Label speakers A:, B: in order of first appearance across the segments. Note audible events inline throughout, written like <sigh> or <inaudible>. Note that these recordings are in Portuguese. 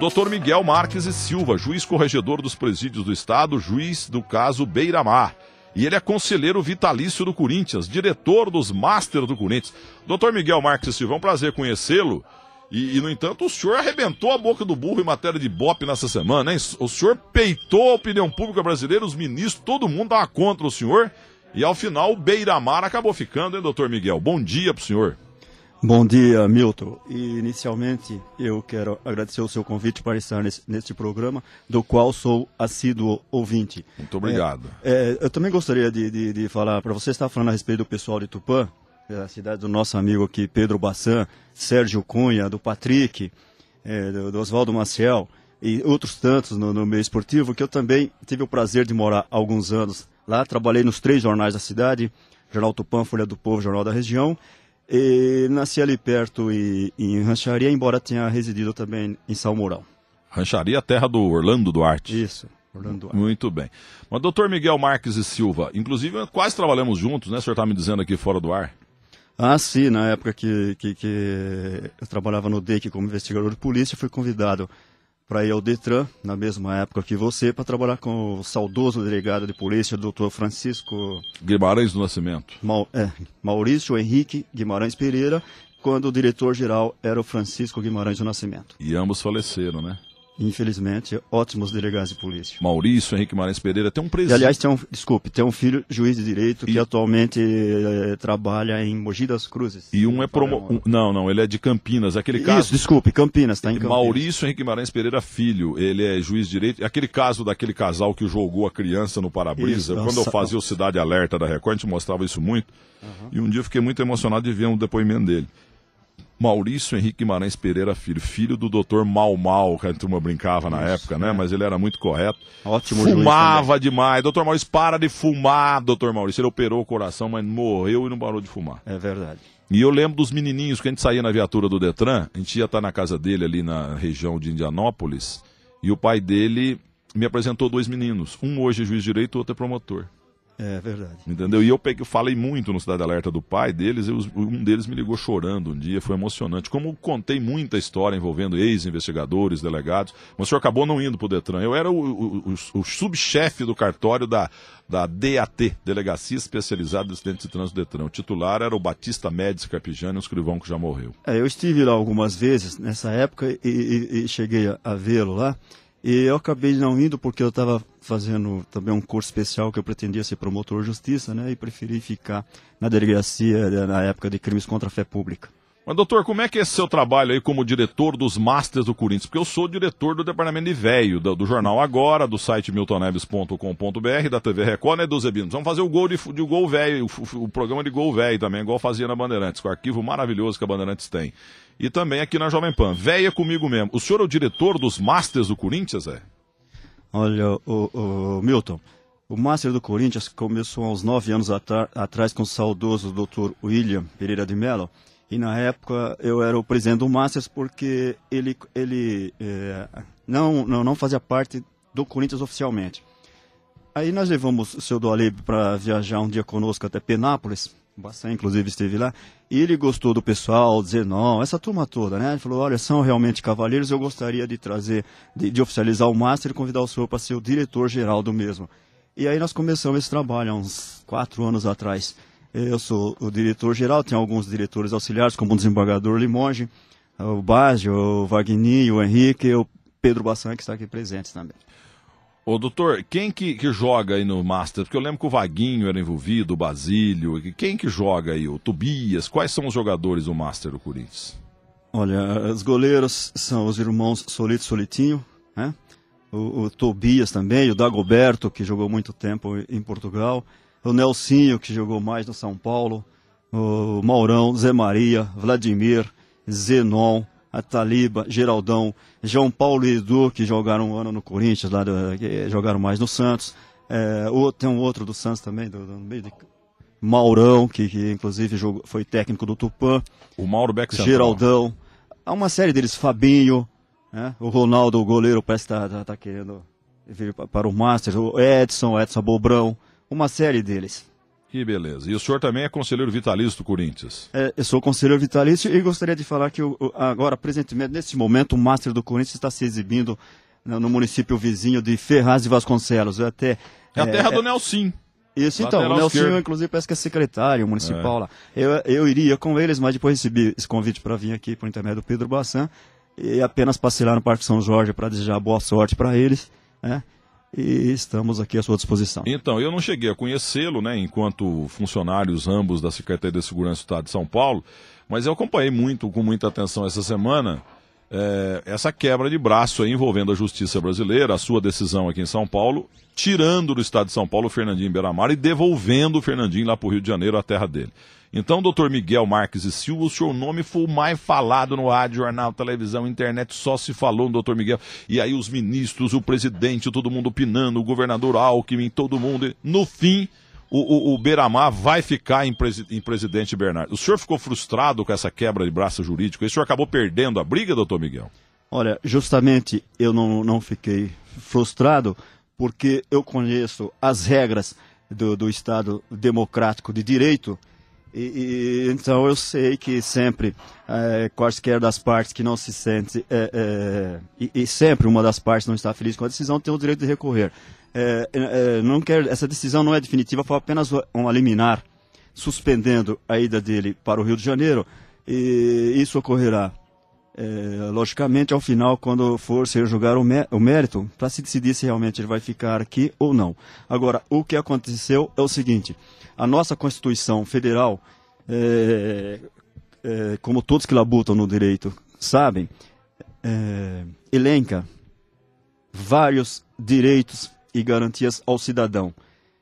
A: Doutor Miguel Marques e Silva, juiz corregedor dos presídios do Estado, juiz do caso Beiramar. E ele é conselheiro vitalício do Corinthians, diretor dos Masters do Corinthians. Doutor Miguel Marques e Silva, é um prazer conhecê-lo. E, e, no entanto, o senhor arrebentou a boca do burro em matéria de bope nessa semana, hein? O senhor peitou a opinião pública brasileira, os ministros, todo mundo dá contra o senhor. E ao final, o Beiramar acabou ficando, hein, doutor Miguel? Bom dia pro senhor.
B: Bom dia, Milton. inicialmente, eu quero agradecer o seu convite para estar neste programa, do qual sou assíduo ouvinte. Muito obrigado. É, é, eu também gostaria de, de, de falar, para você estar falando a respeito do pessoal de Tupã, da é, cidade do nosso amigo aqui, Pedro Bassan, Sérgio Cunha, do Patrick, é, do, do Oswaldo Maciel e outros tantos no, no meio esportivo, que eu também tive o prazer de morar alguns anos lá. Trabalhei nos três jornais da cidade, Jornal Tupã, Folha do Povo, Jornal da Região, e nasci ali perto e, em Rancharia, embora tenha residido também em Salmourão.
A: Rancharia, terra do Orlando Duarte. Isso. Orlando Duarte. Muito bem. Mas doutor Miguel Marques e Silva, inclusive quase trabalhamos juntos, né? O senhor está me dizendo aqui fora do ar. Ah, sim, na época
B: que, que, que eu trabalhava no DEC como investigador de polícia, fui convidado para ir ao Detran, na mesma época que você, para trabalhar com o saudoso delegado de polícia, doutor Francisco... Guimarães do Nascimento. Mau... É, Maurício Henrique Guimarães Pereira, quando o diretor-geral era o Francisco Guimarães do Nascimento.
A: E ambos faleceram, né? infelizmente, ótimos delegados de polícia. Maurício Henrique Marins Pereira tem um presídio. E, aliás, tem um,
B: desculpe, tem um filho juiz de direito e... que atualmente é, trabalha em Mogi das Cruzes.
A: E um é promo... Um, não, não, ele é de Campinas, aquele Isso, caso... Isso, desculpe, Campinas, está em Campinas. Maurício Henrique Marins Pereira filho, ele é juiz de direito. Aquele caso daquele casal que jogou a criança no para-brisa, quando eu fazia o Cidade Alerta da Record, a gente mostrava isso muito. Uhum. E um dia eu fiquei muito emocionado de ver um depoimento dele. Maurício Henrique Guimarães Pereira Filho, filho do doutor Mal Mal, que a turma brincava na época, né? É. Mas ele era muito correto. Ótimo Fumava demais. Doutor Maurício, para de fumar, doutor Maurício. Ele operou o coração, mas morreu e não parou de fumar. É verdade. E eu lembro dos menininhos que a gente saía na viatura do Detran, a gente ia estar na casa dele ali na região de Indianópolis e o pai dele me apresentou dois meninos. Um hoje é juiz de direito, o outro é promotor. É verdade. Entendeu? E eu peguei, falei muito no Cidade Alerta do pai deles, e um deles me ligou chorando um dia, foi emocionante. Como contei muita história envolvendo ex-investigadores, delegados, mas o senhor acabou não indo para o Detran. Eu era o, o, o, o subchefe do cartório da, da DAT, Delegacia Especializada do Acidente de Trânsito Detran. O titular era o Batista Médici Carpigiani, um escrivão que já morreu.
B: É, eu estive lá algumas vezes nessa época e, e, e cheguei a vê-lo lá. E eu acabei não indo porque eu estava fazendo também um curso especial que eu pretendia ser promotor de justiça, né? E preferi ficar na delegacia eh, na época de crimes contra a fé pública.
A: Mas, doutor, como é que é esse seu trabalho aí como diretor dos Masters do Corinthians? Porque eu sou diretor do departamento de velho, do, do, jornal Agora, do site miltonneves.com.br da TV Record, né, dos Vamos fazer o gol de, de gol velho, o, o, programa de gol velho também, igual fazia na Bandeirantes, com o arquivo maravilhoso que a Bandeirantes tem e também aqui na Jovem Pan. Véia comigo mesmo. O senhor é o diretor dos Masters do Corinthians, é?
B: Olha, o, o Milton, o Master do Corinthians começou há uns nove anos atrás com o saudoso Dr. William Pereira de Mello. E na época eu era o presidente do Masters porque ele, ele é, não, não, não fazia parte do Corinthians oficialmente. Aí nós levamos o seu Doalib para viajar um dia conosco até Penápolis, Bassan, inclusive, esteve lá. E ele gostou do pessoal, não, essa turma toda, né? Ele falou: olha, são realmente cavaleiros, eu gostaria de trazer, de, de oficializar o Master e convidar o senhor para ser o diretor-geral do mesmo. E aí nós começamos esse trabalho há uns quatro anos atrás. Eu sou o diretor-geral, tem alguns diretores auxiliares, como o desembargador Limonge, o Bágio, o Wagner, o Henrique, o Pedro Bassan, que está aqui
A: presente também. Ô, doutor, quem que, que joga aí no Masters? Porque eu lembro que o Vaguinho era envolvido, o Basílio. Quem que joga aí? O Tobias? Quais são os jogadores do Master do Corinthians?
B: Olha, os goleiros são os irmãos Solito e Solitinho, né? O, o, Tobias também, o Dagoberto, que jogou muito tempo em Portugal, o Nelsinho, que jogou mais no São Paulo, o Maurão, Zé Maria, Vladimir, Zenon, Ataliba, Taliba, Geraldão, João Paulo e Edu, que jogaram um ano no Corinthians, lá do, jogaram mais no Santos. É, tem um outro do Santos também, do, do Maurão, que, que inclusive jogou, foi técnico do Tupã.
A: O Mauro Beck Geraldão.
B: Há uma série deles, Fabinho, né? o Ronaldo, o goleiro, parece que está tá, tá querendo vir para o Masters, o Edson, o Edson Bobrão, uma
A: série deles. Que beleza. E o senhor também é conselheiro vitalício do Corinthians?
B: É, eu sou conselheiro vitalício e gostaria de falar que eu, agora, presentemente, nesse momento, o Master do Corinthians está se exibindo né, no município vizinho de Ferraz de Vasconcelos. Eu é até, é a é, terra é, do
A: Nelson. Isso então, o Nelson,
B: inclusive, parece que é secretário municipal é. lá. Eu, eu iria com eles, mas depois recebi esse convite para vir aqui por intermédio do Pedro Bassan e apenas passei lá no Parque São Jorge para desejar boa sorte para eles. Né? e estamos aqui à sua disposição.
A: Então, eu não cheguei a conhecê-lo, né, enquanto funcionários ambos da Secretaria de Segurança do Estado de São Paulo, mas eu acompanhei muito, com muita atenção essa semana, é, essa quebra de braço envolvendo a justiça brasileira, a sua decisão aqui em São Paulo, tirando do Estado de São Paulo o Fernandinho Beiramar e devolvendo o Fernandinho lá para o Rio de Janeiro, a terra dele. Então, doutor Miguel Marques e Silva, o seu nome foi o mais falado no rádio, jornal, televisão, internet, só se falou no doutor Miguel. E aí os ministros, o presidente, todo mundo opinando, o governador Alckmin, todo mundo. No fim, o, o, o Beiramar vai ficar em, presi em, presidente Bernardo. O senhor ficou frustrado com essa quebra de braço jurídico? E o senhor acabou perdendo a briga, doutor Miguel?
B: Olha, justamente eu não, não fiquei frustrado porque eu conheço as regras do, do Estado democrático de direito e, e, então eu sei que sempre é, quaisquer das partes que não se sente é, é, e, e, sempre uma das partes não está feliz com a decisão tem o direito de recorrer. É, é, não quer, essa decisão não é definitiva, foi apenas uma liminar suspendendo a ida dele para o Rio de Janeiro e isso ocorrerá é, logicamente ao final quando for ser julgar o, mé o mérito para se decidir se realmente ele vai ficar aqui ou não. Agora o que aconteceu é o seguinte a nossa Constituição Federal, é, é, como todos que labutam no direito sabem, é, elenca vários direitos e garantias ao cidadão.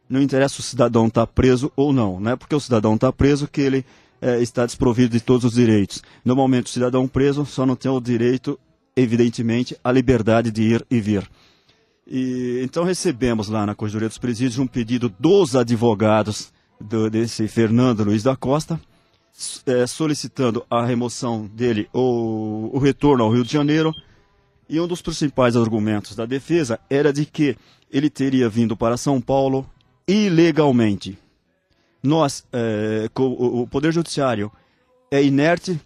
B: Não interessa o cidadão estar tá preso ou não, não é porque o cidadão está preso que ele é, está desprovido de todos os direitos. Normalmente, o cidadão preso só não tem o direito, evidentemente, à liberdade de ir e vir. E, então recebemos lá na Corregedoria dos Presídios um pedido dos advogados do, desse Fernando Luiz da Costa, é, solicitando a remoção dele ou o retorno ao Rio de Janeiro. E um dos principais argumentos da defesa era de que ele teria vindo para São Paulo ilegalmente. Nós, é, o Poder Judiciário é inerte,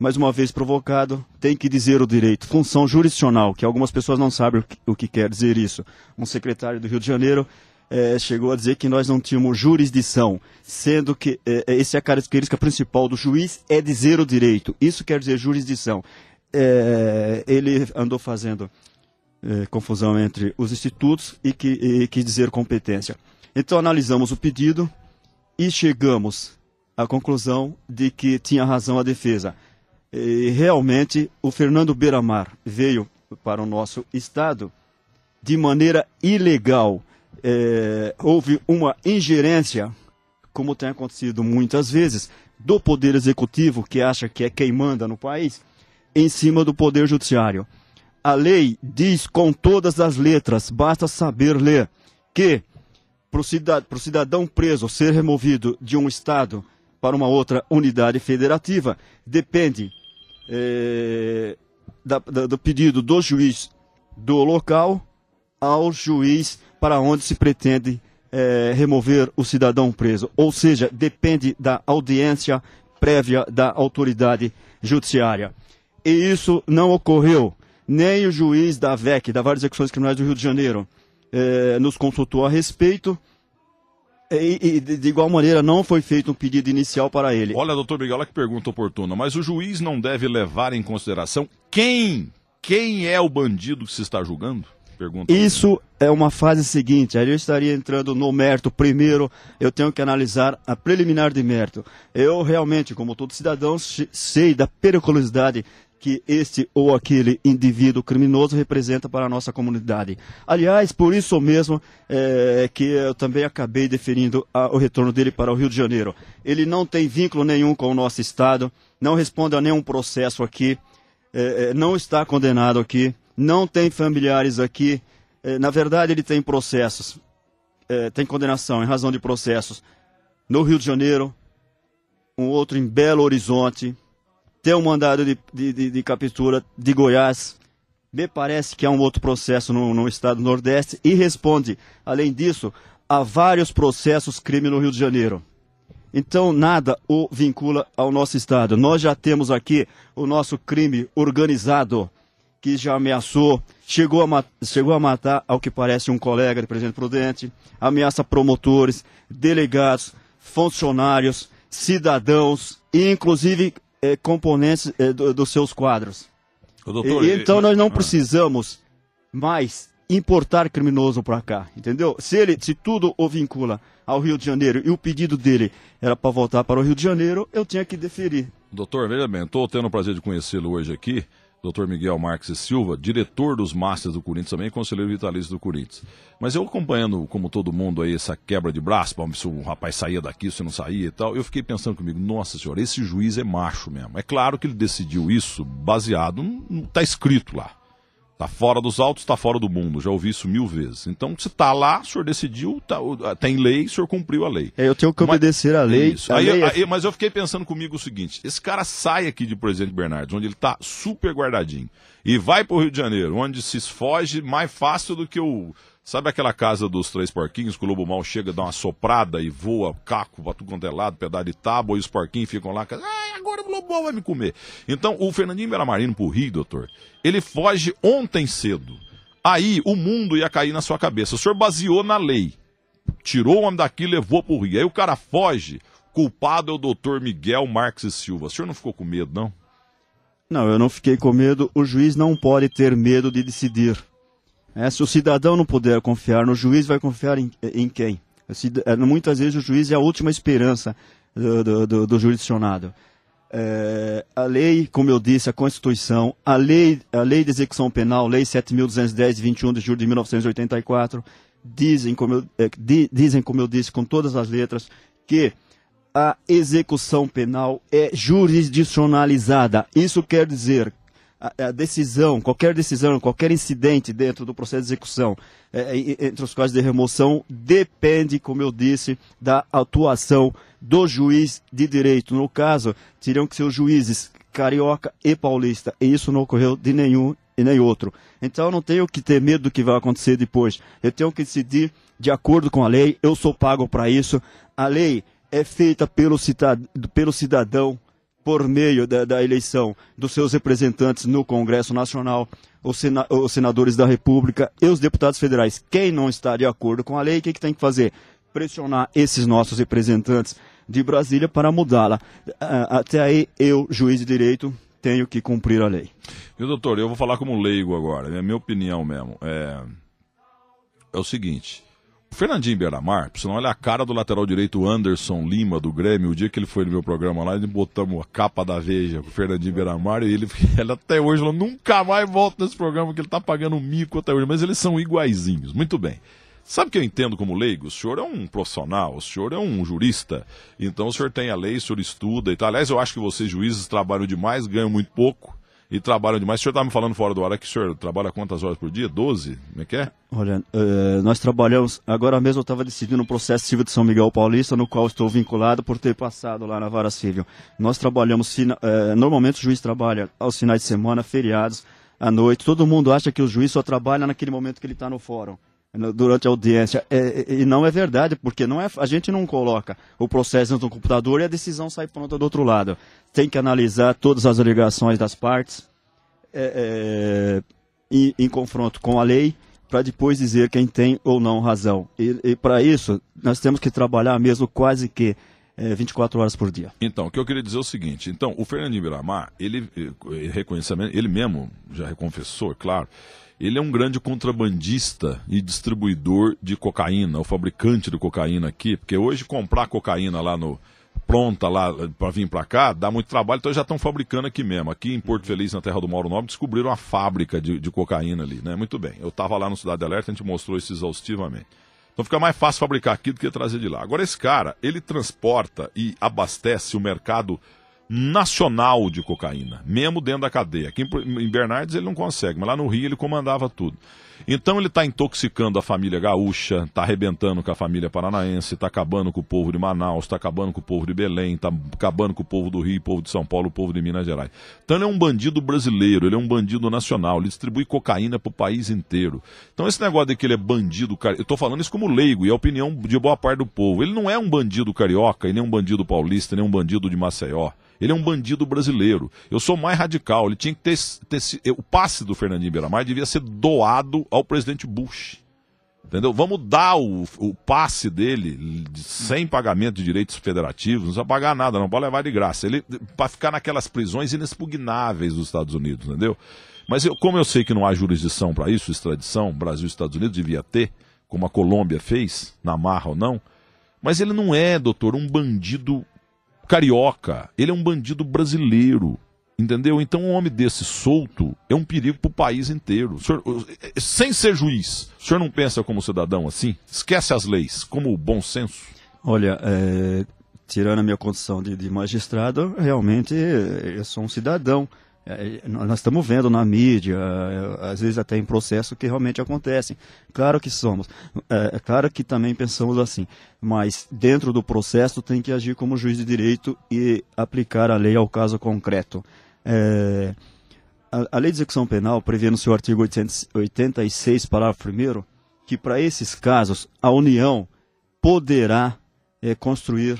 B: mais uma vez provocado, tem que dizer o direito. Função jurisdicional, que algumas pessoas não sabem o que, o que quer dizer isso. Um secretário do Rio de Janeiro é, chegou a dizer que nós não tínhamos jurisdição, sendo que é, é essa é a característica principal do juiz, é dizer o direito. Isso quer dizer jurisdição. É, ele andou fazendo é, confusão entre os institutos e, que, e quis dizer competência. Então analisamos o pedido e chegamos à conclusão de que tinha razão a defesa. E, realmente, o Fernando Beiramar veio para o nosso estado de maneira ilegal é, houve uma ingerência, como tem acontecido muitas vezes, do Poder Executivo, que acha que é quem manda no país, em cima do Poder Judiciário. A lei diz com todas as letras, basta saber ler, que para o cidadão preso ser removido de um Estado para uma outra unidade federativa, depende é, da, da, do pedido do juiz do local ao juiz para onde se pretende é, remover o cidadão preso. Ou seja, depende da audiência prévia da autoridade judiciária. E isso não ocorreu. Nem o juiz da VEC, da Vara de Execuções Criminais do Rio de Janeiro, é, nos consultou a respeito. E, e, de igual maneira, não foi feito um pedido inicial para ele.
A: Olha, doutor Miguel, olha que pergunta oportuna. Mas o juiz não deve levar em consideração quem, quem é o bandido que se está julgando? Pergunta.
B: Isso né? é uma fase seguinte. Aí eu estaria entrando no mérito primeiro. Eu tenho que analisar a preliminar de mérito. Eu realmente, como todo cidadão, sei da periculosidade que este ou aquele indivíduo criminoso representa para a nossa comunidade. Aliás, por isso mesmo é, que eu também acabei definindo a, o retorno dele para o Rio de Janeiro. Ele não tem vínculo nenhum com o nosso Estado, não responde a nenhum processo aqui, é, é não está condenado aqui, não tem familiares aqui. É, na verdade, ele tem processos, é, tem condenação em razão de processos no Rio de Janeiro, um outro em Belo Horizonte, tem um mandado de, de, de captura de Goiás. Me parece que há um outro processo no, no estado do Nordeste e responde, além disso, a vários processos crime no Rio de Janeiro. Então, nada o vincula ao nosso Estado. Nós já temos aqui o nosso crime organizado que já ameaçou, chegou a, chegou a matar, ao que parece, um colega do presidente Prudente, ameaça promotores, delegados, funcionários, cidadãos e, inclusive, é, componentes é, do, dos seus quadros. Doutor, e, então, eh, nós não ah. precisamos mais importar criminoso para cá, entendeu? Se ele, se tudo o vincula ao Rio de Janeiro e o pedido dele era para voltar para o Rio de Janeiro, eu tinha que deferir.
A: Doutor, veja bem, estou tendo o prazer de conhecê-lo hoje aqui. Dr. Miguel Marques Silva, diretor dos Masters do Corinthians também, conselheiro vitalício do Corinthians. Mas eu acompanhando, como todo mundo aí, essa quebra de braço, se o rapaz saía daqui, se não saía e tal, eu fiquei pensando comigo, nossa senhora, esse juiz é macho mesmo. É claro que ele decidiu isso baseado, está escrito lá. Tá fora dos autos, tá fora do mundo. Já ouvi isso mil vezes. Então, se tá lá, o senhor decidiu, tá, ah, tem lei, o senhor cumpriu a lei.
B: É, eu tenho que obedecer mas, a lei. A aí, lei é... aí,
A: mas eu fiquei pensando comigo o seguinte: esse cara sai aqui de Presidente Bernardes, onde ele tá super guardadinho, e vai pro Rio de Janeiro, onde se esfoge mais fácil do que o. Sabe aquela casa dos três porquinhos que o lobo mal chega, dá uma soprada e voa caco pra tudo quanto é lado, pedaço de tábua, e os porquinhos ficam lá. Ah! agora o Lobão vai me comer. Então, o Fernandinho Beramarino pro Rio, doutor, ele foge ontem cedo. Aí o mundo ia cair na sua cabeça. O senhor baseou na lei. Tirou o homem daqui levou pro Rio. Aí o cara foge. Culpado é o doutor Miguel Marques Silva. O senhor não ficou com medo, não?
B: Não, eu não fiquei com medo. O juiz não pode ter medo de decidir. É, se o cidadão não puder confiar no juiz, vai confiar em, em quem? É, é, muitas vezes o juiz é a última esperança do, do, do, do jurisdicionado. É, a lei, como eu disse, a Constituição, a lei, a lei de execução penal, Lei 7.210 de 21 de julho de 1984, dizem como, eu, é, di, dizem, como eu disse, com todas as letras, que a execução penal é jurisdicionalizada. Isso quer dizer a, decisão, qualquer decisão, qualquer incidente dentro do processo de execução, é, é entre os quais de remoção, depende, como eu disse, da atuação do juiz de direito. No caso, teriam que ser os juízes carioca e paulista, e isso não ocorreu de nenhum e nem outro. Então eu não tenho que ter medo do que vai acontecer depois. Eu tenho que decidir de acordo com a lei, eu sou pago para isso. A lei é feita pelo cidadão, pelo cidadão por meio da, da, eleição dos seus representantes no Congresso Nacional, os, sena, os, senadores da República e os deputados federais. Quem não está de acordo com a lei, o que, é que tem que fazer? Pressionar esses nossos representantes de Brasília para mudá-la. Até aí, eu, juiz de direito, tenho que cumprir a lei.
A: Meu doutor, eu vou falar como leigo agora, é minha opinião mesmo. É, é o seguinte. O Fernandinho Beiramar, por não olha a cara do lateral direito Anderson Lima, do Grêmio. O dia que ele foi no meu programa lá, ele botamos a capa da veja com o Fernandinho Beiramar e ele, <laughs> ele até hoje falou, nunca mais volta nesse programa, porque ele tá pagando um mico até hoje. Mas eles são iguaizinhos. Muito bem. Sabe o que eu entendo como leigo? O senhor é um profissional, o senhor é um jurista, então o senhor tem a lei, o senhor estuda e tal. Aliás, eu acho que vocês juízes trabalham demais, ganham muito pouco e trabalham demais. O senhor estava tá me falando fora do ar que o senhor trabalha quantas horas por dia? 12? Como é que é?
B: Olha, uh, nós trabalhamos. Agora mesmo eu estava decidindo um processo civil de São Miguel Paulista, no qual estou vinculado por ter passado lá na Vara Civil. Nós trabalhamos. Uh, normalmente o juiz trabalha aos finais de semana, feriados, à noite. Todo mundo acha que o juiz só trabalha naquele momento que ele está no fórum durante a audiência. É, é, e não é verdade, porque não é, a gente não coloca o processo no computador e a decisão sai pronta do outro lado. Tem que analisar todas as alegações das partes é, é, em, em, confronto com a lei para depois dizer quem tem ou não razão. E, e para isso, nós temos que trabalhar mesmo quase que é, 24 horas por dia.
A: Então, o que eu queria dizer é o seguinte: então, o Fernandinho Miramar, ele, eh, reconhecimento, ele mesmo já reconfessou, é claro, ele é um grande contrabandista e distribuidor de cocaína, o fabricante de cocaína aqui, porque hoje comprar cocaína lá no, pronta lá eh, para vir para cá, dá muito trabalho, então já estão fabricando aqui mesmo. Aqui em Porto Feliz, na terra do Mauro Nobre, descobriram uma fábrica de, de cocaína ali, né? Muito bem. Eu estava lá no Cidade Alerta, a gente mostrou isso exaustivamente. Então fica mais fácil fabricar aqui do que trazer de lá. Agora, esse cara, ele transporta e abastece o mercado nacional de cocaína, mesmo dentro da cadeia. Aqui em Bernardes ele não consegue, mas lá no Rio ele comandava tudo. Então ele está intoxicando a família gaúcha, está arrebentando com a família paranaense, está acabando com o povo de Manaus, está acabando com o povo de Belém, está acabando com o povo do Rio, povo de São Paulo, o povo de Minas Gerais. Então ele é um bandido brasileiro, ele é um bandido nacional, ele distribui cocaína para o país inteiro. Então esse negócio de que ele é bandido, eu estou falando isso como leigo e a opinião de boa parte do povo. Ele não é um bandido carioca, e nem um bandido paulista, nem um bandido de Maceió. Ele é um bandido brasileiro. Eu sou mais radical. Ele tinha que ter. ter o passe do Fernandinho Beiramar devia ser doado ao presidente Bush. Entendeu? Vamos dar o, o passe dele sem pagamento de direitos federativos, não precisa pagar nada, não pode levar de graça. Ele para ficar naquelas prisões inexpugnáveis dos Estados Unidos, entendeu? Mas eu, como eu sei que não há jurisdição para isso, extradição, Brasil e Estados Unidos devia ter, como a Colômbia fez, na marra ou não, mas ele não é, doutor, um bandido carioca, ele é um bandido brasileiro. Entendeu? Então, um homem desse solto é um perigo para o país inteiro. senhor, é, sem ser juiz, o senhor não pensa como cidadão assim? Esquece as leis, como o bom senso?
B: Olha, é, tirando a minha condição de, de, magistrado, realmente é, eu sou um cidadão. É, é, nós estamos vendo na mídia, é, às vezes até em processo, que realmente acontecem. Claro que somos, é claro que também pensamos assim, mas dentro do processo tem que agir como juiz de direito e aplicar a lei ao caso concreto. É, a, a, lei de execução penal prevê no seu artigo 886, parágrafo primeiro que para esses casos a União poderá é, construir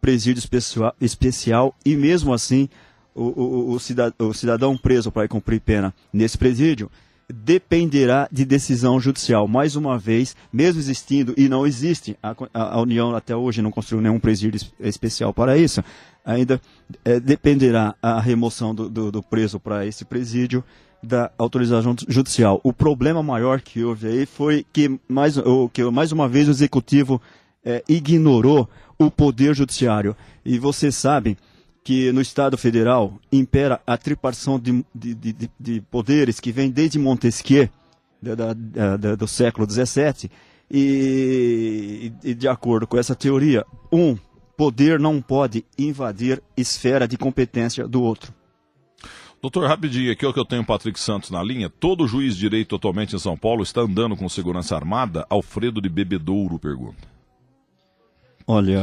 B: presídio especial, especial e mesmo assim o, o, o cidadão preso para cumprir pena nesse presídio dependerá de decisão judicial. Mais uma vez, mesmo existindo, e não existe, a, a União até hoje não construiu nenhum presídio especial para isso, ainda é, dependerá a remoção do, do, do preso para esse presídio da autorização judicial. O problema maior que houve aí foi que, mais, ou, que mais uma vez, o executivo é, ignorou o poder judiciário. E vocês sabem que no Estado Federal impera a tripartição de, de, de, de, poderes que vem desde Montesquieu, da, da, da, do século XVII, e, e de acordo com essa teoria, um poder não pode invadir esfera de competência do outro.
A: Doutor, rapidinho, aqui é o que eu tenho o Patrick Santos na linha. Todo juiz de direito atualmente em São Paulo está andando com segurança armada? Alfredo de Bebedouro pergunta.
B: Olha,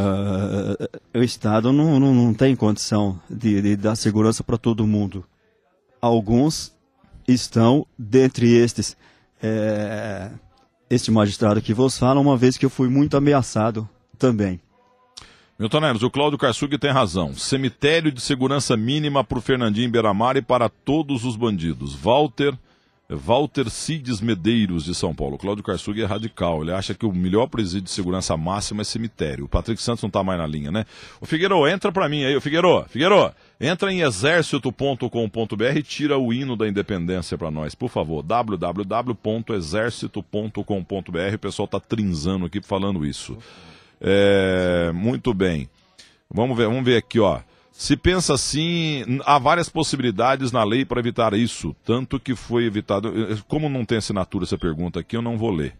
B: eh, o Estado não, não, não tem condição de, de dar segurança para todo mundo. Alguns estão dentre estes. É, este magistrado que vos fala, uma vez que eu fui muito ameaçado também.
A: Milton Neves, o Cláudio Karsug tem razão. Cemitério de segurança mínima para o Fernandinho Beiramar e para todos os bandidos. Walter Walter Cides Medeiros, de São Paulo. Cláudio Karsug é radical. Ele acha que o melhor presídio de segurança máxima é cemitério. O Patrick Santos não tá mais na linha, né? O Figueiro, entra para mim aí. O Figueiro, Figueiro, entra em exército.com.br e tira o hino da independência para nós, por favor. www.exército.com.br. O pessoal tá trinzando aqui falando isso. É, muito bem. Vamos ver, vamos ver aqui, ó. Se pensa assim, há várias possibilidades na lei para evitar isso, tanto que foi evitado. Eh, eh, como não tem assinatura essa pergunta aqui, eu não vou ler.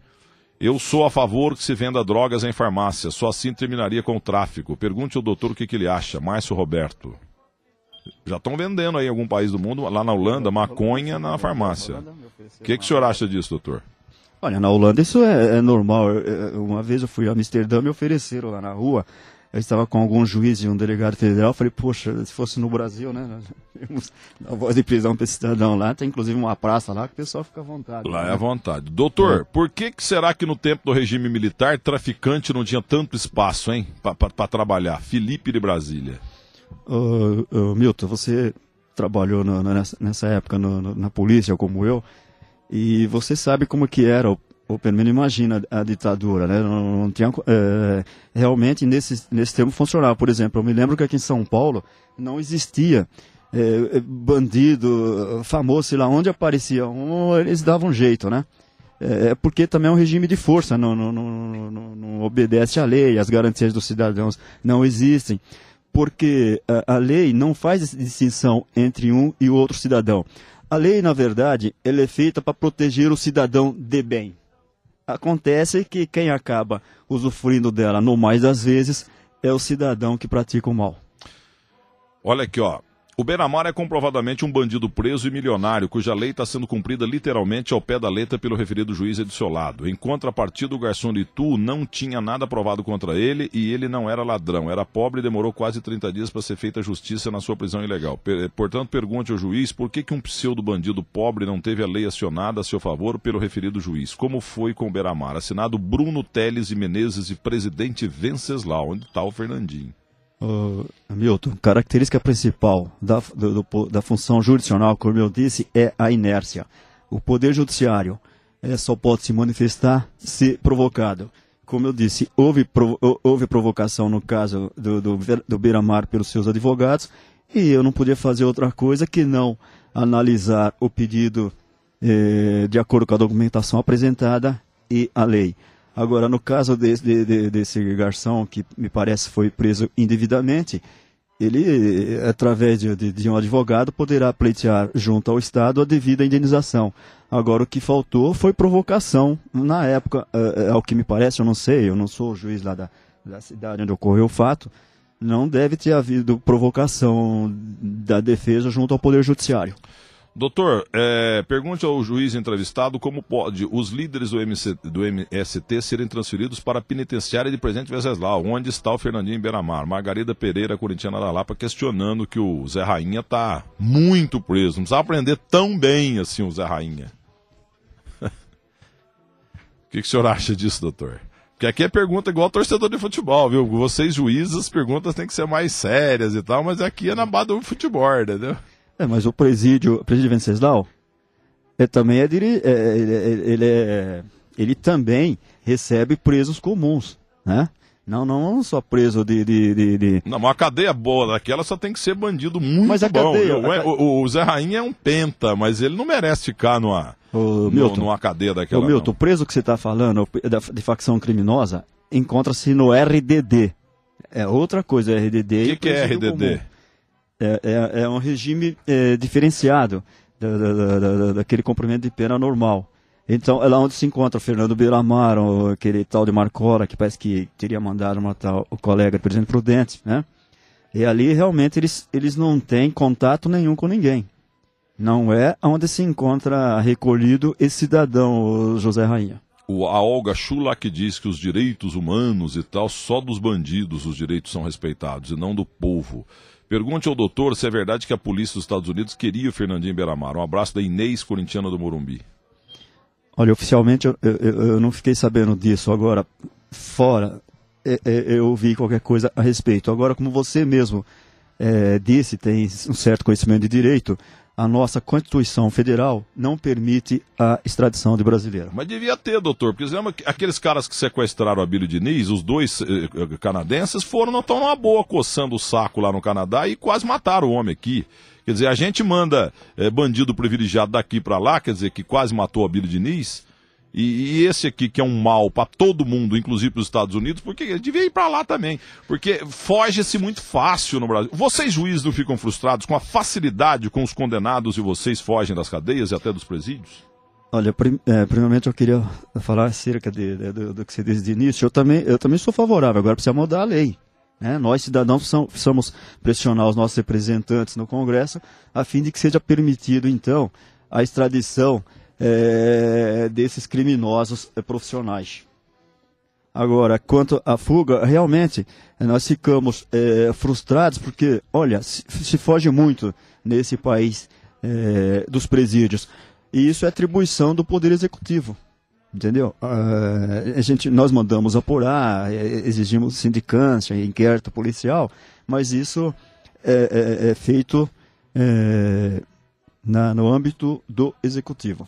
A: Eu sou a favor que se venda drogas em farmácia, só assim terminaria com o tráfico. Pergunte ao doutor o que, que ele acha, Márcio Roberto. Já estão vendendo aí em algum país do mundo, lá na Holanda, maconha na farmácia. O que, que o senhor acha disso, doutor?
B: Olha, na Holanda isso é, é normal. uma vez eu fui a Amsterdã, me ofereceram lá na rua eu estava com algum juiz e um delegado federal, falei, poxa, se fosse no Brasil, né, nós <laughs> a voz de prisão para esse cidadão lá, tem inclusive uma praça lá que o pessoal
A: fica à vontade. Lá é né? é à vontade. Doutor, é. por que, que será que no tempo do regime militar, traficante não tinha tanto espaço, hein, para trabalhar? Felipe de Brasília.
B: Milton, você trabalhou no, no, nessa, nessa, época no, na polícia, como eu, e você sabe como que era o ou pelo menos imagina a ditadura, né? Não, não tinha, é, realmente nesse, nesse termo funcionava. Por exemplo, eu me lembro que aqui em São Paulo não existia é, é bandido famoso, sei lá, onde aparecia um, eles davam jeito, né? É, é porque também é um regime de força, não, não, não, não obedece à lei, as garantias dos cidadãos não existem porque a, lei não faz distinção entre um e outro cidadão. A lei, na verdade, ela é feita para proteger o cidadão de bem. Acontece que quem acaba usufruindo dela, no mais das vezes, é o cidadão que pratica o mal.
A: Olha aqui, ó. O Benamar é comprovadamente um bandido preso e milionário, cuja lei está sendo cumprida literalmente ao pé da letra pelo referido juiz edisolado. Em contrapartida, o garçom Litu não tinha nada provado contra ele e ele não era ladrão, era pobre e demorou quase 30 dias para ser feita justiça na sua prisão ilegal. Eh, portanto, pergunte ao juiz por que, que um pseudo-bandido pobre não teve a lei acionada a seu favor pelo referido juiz. Como foi com o Benamar? Assinado Bruno Teles e Menezes e presidente Venceslau, onde está o Fernandinho.
B: Uh, Milton, característica principal da, do, do, da função jurisdicional, como eu disse, é a inércia. O poder judiciário é, só pode se manifestar se provocado. Como eu disse, houve, provo houve provocação no caso do, do, do Beira-Mar pelos seus advogados e eu não podia fazer outra coisa que não analisar o pedido eh, de acordo com a documentação apresentada e a lei. Agora, no caso de, de, de, desse garçom, que me parece foi preso indevidamente, ele, eh, através de, de, um advogado, poderá pleitear junto ao Estado a devida indenização. Agora, o que faltou foi provocação. Na época, é, é, ao que me parece, eu não sei, eu não sou o juiz lá da, da cidade onde ocorreu o fato, não deve ter havido provocação da defesa junto ao Poder Judiciário.
A: Doutor, é, pergunte ao juiz entrevistado como pode os líderes do, MC, do MST serem transferidos para a penitenciária de Presidente Venceslau, onde está o Fernandinho Beiramar. Margarida Pereira, corintiana da Lapa, questionando que o Zé Rainha está muito preso. Não precisa aprender tão bem assim o Zé Rainha. <laughs> O que, que o senhor acha disso, doutor? Porque aqui é pergunta igual torcedor de futebol, viu? Vocês juízes, as perguntas têm que ser mais sérias e tal, mas aqui é na base do futebol, entendeu?
B: É, mas o presídio, o presídio Venceslau é, também é, é, é ele, é, ele, é, ele também recebe presos comuns, né? Não, não só
A: preso de, de, de, de... Não, uma cadeia boa daquela só tem que ser bandido muito mas a bom. Cadeia, o, a o, o, Zé Rainha é um penta, mas ele não merece ficar numa, o, Milton, numa cadeia daquela. O
B: Milton, não. o preso que você está falando de facção criminosa encontra-se no RDD. É outra coisa, RDD. O
A: que, que é RDD? Comum.
B: É, é, é um regime é, diferenciado da, da, da, daquele cumprimento de pena normal. Então, é lá onde se encontra o Fernando Beiramar, aquele tal de Marcola, que parece que teria mandado matar o colega presidente Prudente, né? E ali, realmente, eles, eles não têm contato nenhum com ninguém. Não é onde se encontra recolhido esse cidadão, José Rainha
A: a Olga Schulak diz que os direitos humanos e tal, só dos bandidos os direitos são respeitados e não do povo. Pergunte ao doutor se é verdade que a polícia dos Estados Unidos queria o Fernandinho Beiramar. Um abraço da Inês Corintiana do Morumbi.
B: Olha, oficialmente eu, eu, eu não fiquei sabendo disso. Agora, fora, eu, é, é, eu ouvi qualquer coisa a respeito. Agora, como você mesmo é, disse, tem um certo conhecimento de direito, a nossa Constituição Federal não permite a extradição de brasileiro. Mas
A: devia ter, doutor, porque lembra aqueles caras que sequestraram a Billy Diniz, os dois eh, eh canadenses, foram, estão numa boa, coçando o saco lá no Canadá e quase mataram o homem aqui. Quer dizer, a gente manda eh, bandido privilegiado daqui para lá, quer dizer, que quase matou a Billy Diniz, e, e esse aqui, que é um mal para todo mundo, inclusive para os Estados Unidos, porque ele devia ir para lá também. Porque foge-se muito fácil no Brasil. Vocês, juízes, não ficam frustrados com a facilidade com os condenados e vocês fogem das cadeias e até dos presídios?
B: Olha, prim, é, primeiramente eu queria falar acerca de, de, do, do, que você disse de início. Eu também, eu também sou favorável, agora precisa mudar a lei. Né? Nós, cidadãos, precisamos, precisamos pressionar os nossos representantes no Congresso a fim de que seja permitido, então, a extradição é, desses criminosos é, profissionais. Agora, quanto à fuga, realmente nós ficamos é, frustrados porque, olha, se, se, foge muito nesse país é, dos presídios. E isso é atribuição do Poder Executivo. Entendeu? Ah, a gente, nós mandamos apurar, é, exigimos sindicância, inquérito policial, mas isso é, é, é feito na, no âmbito do executivo.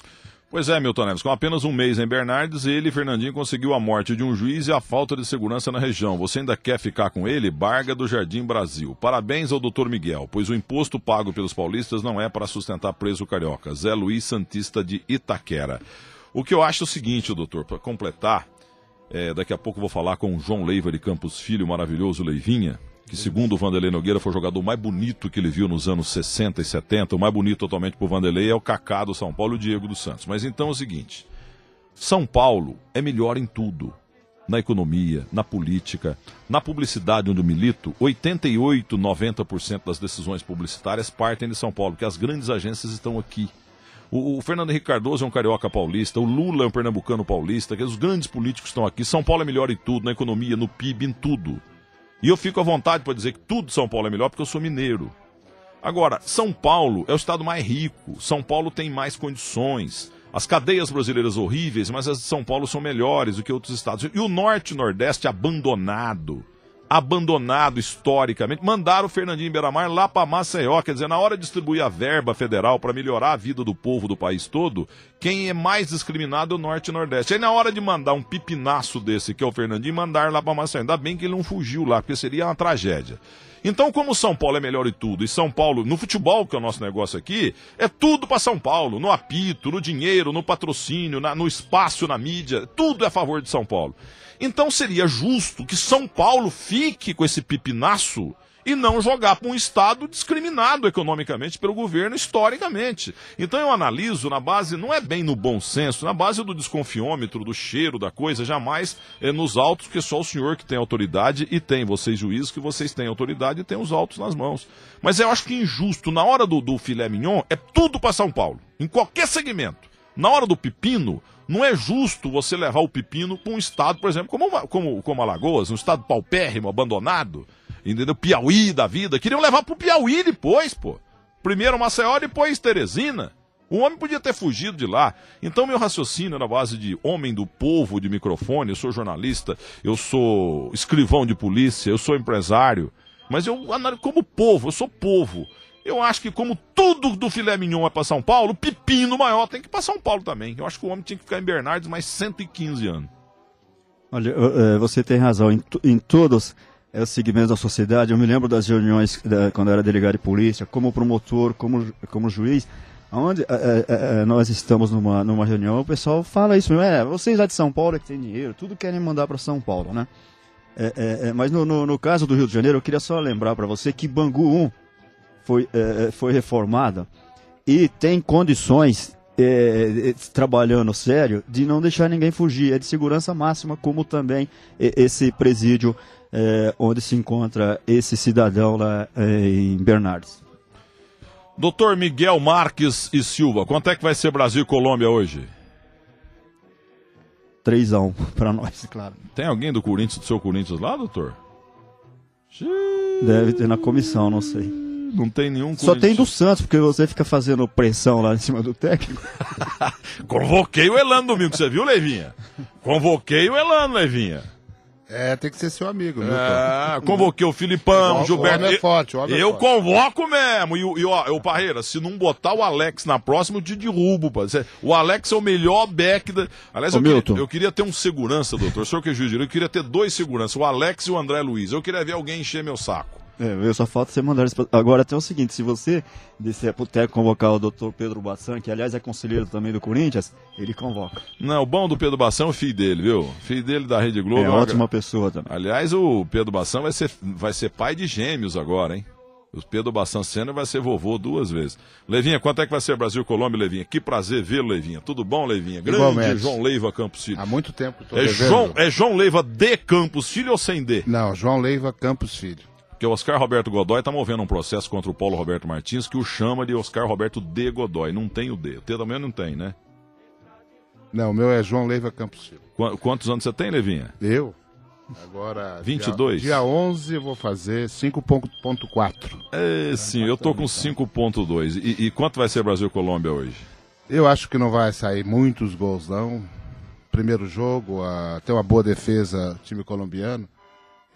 A: Pois é, Milton Neves, com apenas um mês em Bernardes, ele, Fernandinho, conseguiu a morte de um juiz e a falta de segurança na região. Você ainda quer ficar com ele? Barga do Jardim Brasil. Parabéns ao doutor Miguel, pois o imposto pago pelos paulistas não é para sustentar preso carioca. Zé Luiz Santista de Itaquera. O que eu acho é o seguinte, doutor, para completar, é, daqui a pouco vou falar com o João Leiva de Campos Filho, maravilhoso Leivinha, que segundo o Vanderlei Nogueira foi o jogador mais bonito que ele viu nos anos 60 e 70, o mais bonito totalmente para o Vanderlei é o Kaká do São Paulo e o Diego dos Santos. Mas então é o seguinte, São Paulo é melhor em tudo, na economia, na política, na publicidade onde eu milito, 88, 90% das decisões publicitárias partem de São Paulo, porque as grandes agências estão aqui. O, o, Fernando Henrique Cardoso é um carioca paulista, o Lula é um pernambucano paulista, que os grandes políticos estão aqui. São Paulo é melhor em tudo, na economia, no PIB, em tudo. E eu fico à vontade para dizer que tudo de São Paulo é melhor porque eu sou mineiro. Agora, São Paulo é o estado mais rico, São Paulo tem mais condições. As cadeias brasileiras horríveis, mas as de São Paulo são melhores do que outros estados. E o norte e nordeste abandonado abandonado historicamente, mandaram o Fernandinho Beiramar lá para Maceió. Quer dizer, na hora de distribuir a verba federal para melhorar a vida do povo do país todo, quem é mais discriminado é o Norte e Nordeste. Aí na hora de mandar um pipinaço desse, que é o Fernandinho, mandar lá para Maceió. Ainda bem que ele não fugiu lá, porque seria uma tragédia. Então, como São Paulo é melhor em tudo, e São Paulo, no futebol, que é o nosso negócio aqui, é tudo para São Paulo, no apito, no dinheiro, no patrocínio, na, no espaço, na mídia, tudo é a favor de São Paulo. Então seria justo que São Paulo fique com esse pipinaço e não jogar para um Estado discriminado economicamente pelo governo historicamente. Então eu analiso na base, não é bem no bom senso, na base do desconfiômetro, do cheiro da coisa, jamais é nos autos, porque só o senhor que tem autoridade e tem, vocês juízes que vocês têm autoridade e tem os autos nas mãos. Mas eu acho que injusto, na hora do, do filé mignon, é tudo para São Paulo, em qualquer segmento. Na hora do pepino, não é justo você levar o pepino para um estado, por exemplo, como, como, como Alagoas, um estado paupérrimo, abandonado, entendeu? Piauí da vida. Queriam levar para o Piauí depois, pô. Primeiro Maceió, depois Teresina. O homem podia ter fugido de lá. Então, meu raciocínio na base de homem do povo de microfone, eu sou jornalista, eu sou escrivão de polícia, eu sou empresário, mas eu como povo, eu sou povo. Eu acho que, como tudo do filé mignon é para São Paulo, o pepino maior tem que ir para São Paulo também. Eu acho que o homem tinha que ficar em Bernardes mais 115 anos.
B: Olha, eh, você tem razão. Em, em todos é os segmentos da sociedade, eu me lembro das reuniões da, quando eu era delegado de polícia, como promotor, como, como juiz, onde é, é, nós estamos numa, numa reunião, o pessoal fala isso. É, vocês lá de São Paulo é que tem dinheiro, tudo querem mandar para São Paulo, né? É, é, é, mas no, no, no caso do Rio de Janeiro, eu queria só lembrar para você que Bangu 1 foi, é, foi reformada e tem condições, é, trabalhando sério, de não deixar ninguém fugir. É de segurança máxima, como também esse presídio é, onde se encontra esse cidadão lá em Bernardes.
A: Doutor Miguel Marques e Silva, quanto é que vai ser Brasil e Colômbia hoje? 3 a 1 <laughs> para nós, claro. Tem alguém do Corinthians, do seu Corinthians lá, doutor?
B: Deve ter na comissão, não sei
A: não tem nenhum. Só tem
B: do Santos, porque você fica fazendo pressão lá em cima do técnico.
A: <laughs> Convoquei o Elano domingo, você viu, Leivinha? Convoquei o Elano, Leivinha. É, tem que ser seu amigo, viu? É, convoquei o Filipão, o Gilberto. O homem é forte, o homem é eu é forte. convoco mesmo. E, e ó, o Parreira, se não botar o Alex na próxima, eu te derrubo, pô. O Alex é o melhor back da. Aliás, Ô, eu, queria, eu, queria, ter um segurança, doutor. O senhor que é juiz, eu queria ter dois seguranças, o Alex e o André Luiz. Eu queria ver alguém encher meu saco.
B: É, meu, só falta você mandar isso. Agora, até o seguinte: se você descer pro Teco convocar o doutor Pedro Bassan, que aliás é conselheiro também do Corinthians, ele convoca.
A: Não, o bom do Pedro Bassan é o filho dele, viu? Filho dele da Rede Globo. É uma ótima pessoa também. Aliás, o Pedro Bassan vai ser, vai ser pai de gêmeos agora, hein? O Pedro Bassan Senna vai ser vovô duas vezes. Levinha, quanto é que vai ser Brasil-Colômbia, Levinha? Que prazer vê-lo, Levinha. Tudo bom, Levinha? Grande Igualmente. João Leiva Campos Filho. Há muito tempo que estou é João, é João Leiva de Campos Filho ou sem D? Não, João Leiva Campos Filho. Porque o Oscar Roberto Godoy está movendo um processo contra o Paulo Roberto Martins que o chama de Oscar Roberto de Godoy. Não tem o D. O T também não tem, né? Não, o meu é João Leiva Campos Silva. quantos anos você tem, Levinha? Eu? Agora. 22? Dia, dia 11 eu vou fazer 5,4. É, sim, eu tô com 5,2. E, e quanto vai ser Brasil-Colômbia hoje? Eu acho que não vai sair muitos gols, não. Primeiro jogo, a, tem uma boa defesa, time colombiano.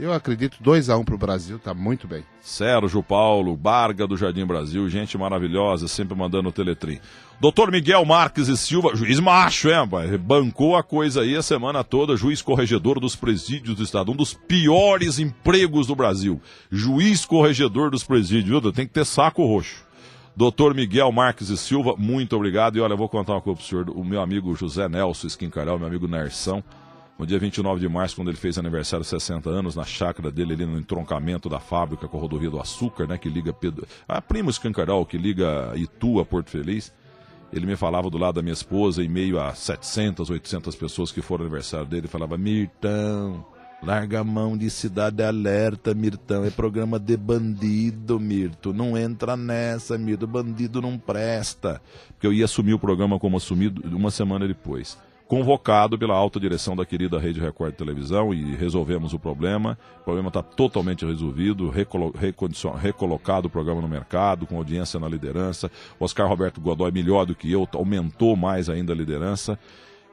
A: Eu acredito 2 a 1 um para o Brasil, tá muito bem. Sérgio Paulo, Barga do Jardim Brasil, gente maravilhosa, sempre mandando o Teletrim. Doutor Miguel Marques e Silva, juiz macho, é, pai? Bancou a coisa aí a semana toda, juiz corregedor dos presídios do Estado. Um dos piores empregos do Brasil. Juiz corregedor dos presídios, viu? Tem que ter saco roxo. Doutor Miguel Marques e Silva, muito obrigado. E olha, eu vou contar uma coisa pro senhor. O meu amigo José Nelson Esquincarel, meu amigo Nersão. No dia 29 de março, quando ele fez aniversário 60 anos, na chácara dele ali no entroncamento da fábrica com a rodovia do Açúcar, né, que liga Pedro... a Primo Escancarol, que liga Itu a Porto Feliz, ele me falava do lado da minha esposa, em meio a 700, 800 pessoas que foram aniversário dele, falava, Mirtão, larga a mão de Cidade Alerta, Mirtão, é programa de bandido, Mirto, não entra nessa, Mirto, bandido não presta. Porque eu ia assumir o programa como assumido uma semana depois convocado pela alta direção da querida Rede Record Televisão e resolvemos o problema. O problema está totalmente resolvido, recolo recolocado o programa no mercado, com audiência na liderança. Oscar Roberto Godoy, melhor do que eu, aumentou mais ainda a liderança.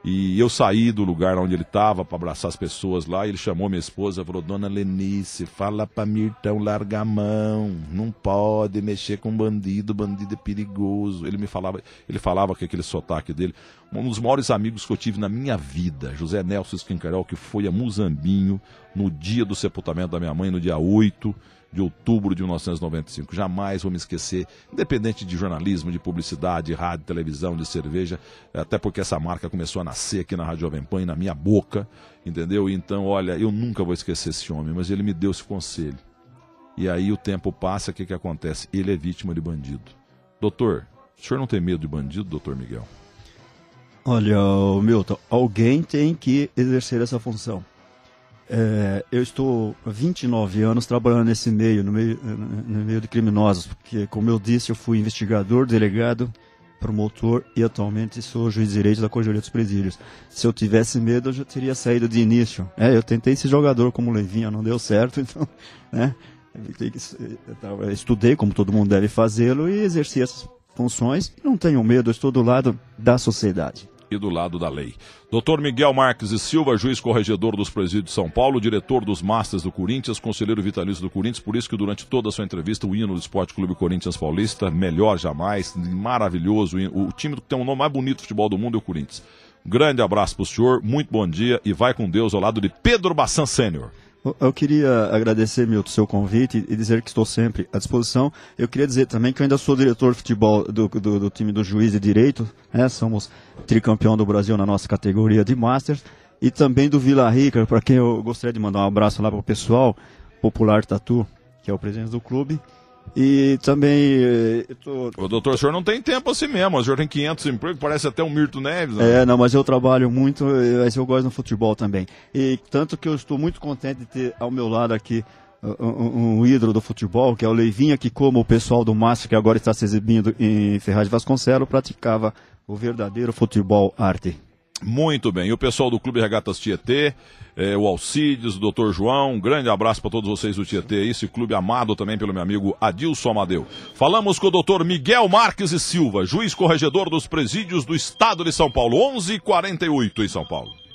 A: E eu saí do lugar onde ele estava para abraçar as pessoas lá. ele chamou minha esposa, falou: Dona Lenice, fala para Mirtão largar a mão. Não pode mexer com bandido, bandido é perigoso. Ele me falava, ele falava com aquele sotaque dele. Um dos maiores amigos que eu tive na minha vida, José Nelson Esquincarol, que foi a Muzambinho no dia do sepultamento da minha mãe, no dia 8 de outubro de 1995. Jamais vou me esquecer, independente de jornalismo, de publicidade, rádio, televisão, de cerveja, até porque essa marca começou a nascer aqui na Rádio Jovem Pan e na minha boca, entendeu? Então, olha, eu nunca vou esquecer esse homem, mas ele me deu esse conselho. E aí o tempo passa, o que, que acontece? Ele é vítima de bandido. Doutor, o senhor não tem medo de bandido, doutor Miguel?
B: Olha, Milton, alguém tem que exercer essa função. É, eu estou há 29 anos trabalhando nesse meio, no meio, eh, no meio de criminosos, porque, como eu disse, eu fui investigador, delegado, promotor e atualmente sou juiz de direito da Corregedoria dos Presídios. Se eu tivesse medo, eu já teria saído de início. É, eu tentei ser jogador como Levinha, não deu certo, <laughs> então, né? Estudei como todo mundo deve fazê-lo e exerci essas funções. Não tenho medo, estou do lado da sociedade
A: e do lado da lei. Dr. Miguel Marques e Silva, juiz corregedor dos presídios de São Paulo, diretor dos Masters do Corinthians, conselheiro vitalício do Corinthians, por isso que durante toda a sua entrevista o hino do Esporte Clube Corinthians Paulista, melhor jamais, maravilhoso, o time que tem o nome mais bonito do futebol do mundo é o Corinthians. Grande abraço para o senhor, muito bom dia e vai com Deus ao lado de Pedro Bassan Sênior.
B: Eu queria agradecer, Milton, seu convite e dizer que estou sempre à disposição. Eu queria dizer também que eu ainda sou diretor de futebol do, do, do time do juiz de direito, né? somos tricampeão do Brasil na nossa categoria de Masters, e também do Vila Rica, para quem eu gostaria de mandar um abraço lá para o pessoal, Popular Tatu, que é o presidente do clube, e também. Eh,
A: tô... Ô, doutor, o senhor não tem tempo assim mesmo. O senhor tem 500 empregos, parece até o Mirto Neves. Né? É, não,
B: mas eu trabalho muito, eh, mas eu gosto do futebol também. E tanto que eu estou muito
A: contente de ter ao meu lado aqui um, uh,
B: uh, uh, um, um ídolo do futebol, que é o Leivinha, que, como o pessoal do Márcio, que agora está se exibindo em Ferraz de Vasconcelos, praticava
A: o verdadeiro
B: futebol arte.
A: Muito bem. E o pessoal do Clube Regatas Tietê, é, o Alcides, o Dr. João, um grande abraço para todos vocês do Tietê, esse clube amado também pelo meu amigo Adilson Amadeu. Falamos com o Dr. Miguel Marques e Silva, juiz corregedor dos presídios do Estado de São Paulo, 11:48 em São Paulo.